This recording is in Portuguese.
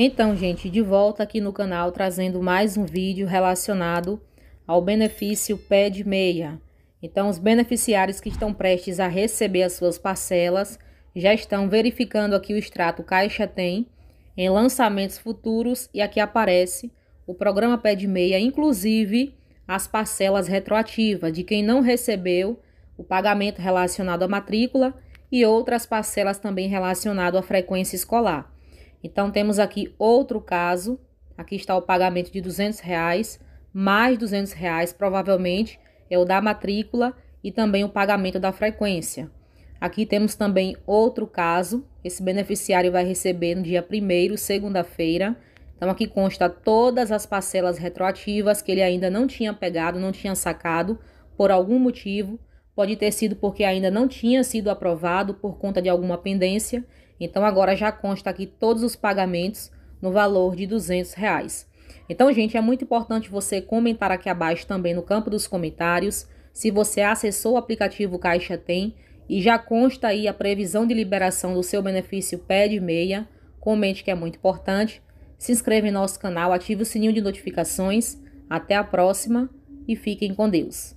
Então, gente, de volta aqui no canal trazendo mais um vídeo relacionado ao benefício pé de meia. Então, os beneficiários que estão prestes a receber as suas parcelas já estão verificando aqui o extrato Caixa Tem em lançamentos futuros e aqui aparece o programa pé de meia, inclusive as parcelas retroativas de quem não recebeu o pagamento relacionado à matrícula e outras parcelas também relacionado à frequência escolar. Então, temos aqui outro caso. Aqui está o pagamento de 200 reais, mais 200 reais, provavelmente, é o da matrícula e também o pagamento da frequência. Aqui temos também outro caso. Esse beneficiário vai receber no dia 1 segunda-feira. Então, aqui consta todas as parcelas retroativas que ele ainda não tinha pegado, não tinha sacado, por algum motivo. Pode ter sido porque ainda não tinha sido aprovado por conta de alguma pendência, então agora já consta aqui todos os pagamentos no valor de 200 reais. Então, gente, é muito importante você comentar aqui abaixo também no campo dos comentários se você acessou o aplicativo Caixa Tem e já consta aí a previsão de liberação do seu benefício PED meia. Comente que é muito importante. Se inscreva em nosso canal, ative o sininho de notificações. Até a próxima e fiquem com Deus.